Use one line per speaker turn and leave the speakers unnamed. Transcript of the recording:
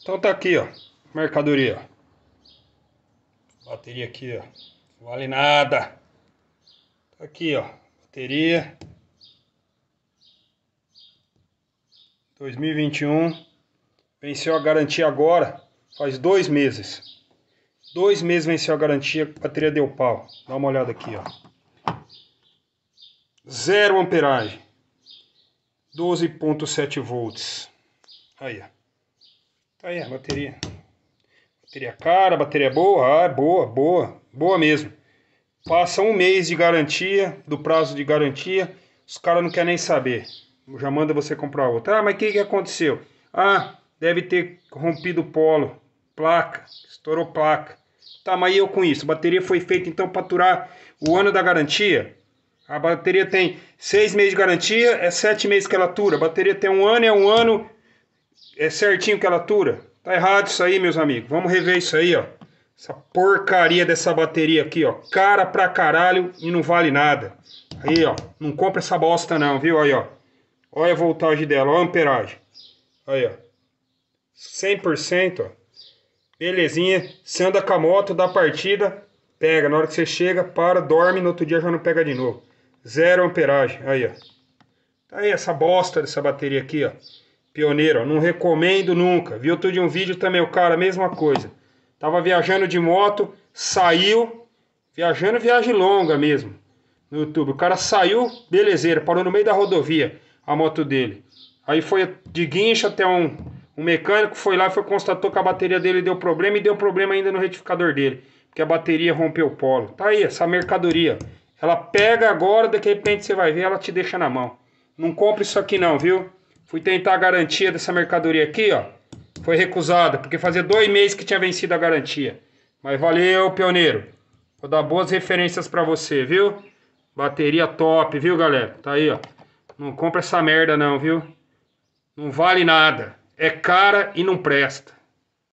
Então tá aqui, ó, mercadoria. Bateria aqui, ó, não vale nada. Tá aqui, ó, bateria. 2021, venceu a garantia agora, faz dois meses. Dois meses venceu a garantia, a bateria deu pau. Dá uma olhada aqui, ó. Zero amperagem. 12.7 volts. Aí, ó. Tá aí a bateria. Bateria cara, bateria boa. Ah, é boa, boa. Boa mesmo. Passa um mês de garantia, do prazo de garantia. Os caras não querem nem saber. Já manda você comprar outra. Ah, mas o que, que aconteceu? Ah, deve ter rompido o polo. Placa. Estourou placa. Tá, mas eu com isso? A bateria foi feita então para durar o ano da garantia? A bateria tem seis meses de garantia, é sete meses que ela dura. A bateria tem um ano, é um ano, é certinho que ela atura. Tá errado isso aí, meus amigos. Vamos rever isso aí, ó. Essa porcaria dessa bateria aqui, ó. Cara pra caralho e não vale nada. Aí, ó. Não compra essa bosta não, viu? Aí, ó. Olha a voltagem dela, olha a amperagem. Aí, ó. 100%, ó. Belezinha. Você anda com a moto, dá partida, pega. Na hora que você chega, para, dorme, no outro dia já não pega de novo. Zero amperagem. Aí, ó. Tá aí essa bosta dessa bateria aqui, ó. Pioneiro, não recomendo nunca. Viu tudo de um vídeo também, o cara, mesma coisa. Tava viajando de moto, saiu, viajando viagem longa mesmo, no YouTube. O cara saiu, belezeira, parou no meio da rodovia a moto dele. Aí foi de guincho até um, um mecânico, foi lá e constatou que a bateria dele deu problema e deu problema ainda no retificador dele, porque a bateria rompeu o polo. Tá aí, essa mercadoria. Ela pega agora, de repente você vai ver, ela te deixa na mão. Não compra isso aqui não, viu? Fui tentar a garantia dessa mercadoria aqui, ó. Foi recusada, porque fazia dois meses que tinha vencido a garantia. Mas valeu, pioneiro. Vou dar boas referências para você, viu? Bateria top, viu, galera? Tá aí, ó. Não compra essa merda não, viu? Não vale nada. É cara e não presta.